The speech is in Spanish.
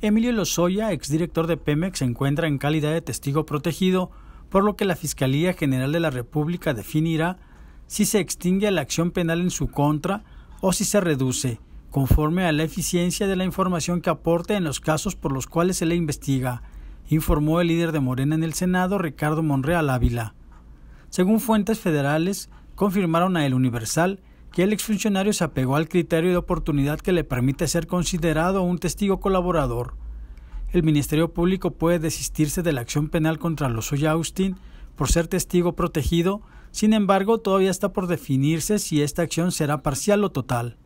Emilio Lozoya, exdirector de Pemex, se encuentra en calidad de testigo protegido, por lo que la Fiscalía General de la República definirá si se extingue la acción penal en su contra o si se reduce, conforme a la eficiencia de la información que aporte en los casos por los cuales se le investiga, informó el líder de Morena en el Senado, Ricardo Monreal Ávila. Según fuentes federales, confirmaron a El Universal, que el exfuncionario se apegó al criterio de oportunidad que le permite ser considerado un testigo colaborador. El Ministerio Público puede desistirse de la acción penal contra Lozoya Austin por ser testigo protegido, sin embargo, todavía está por definirse si esta acción será parcial o total.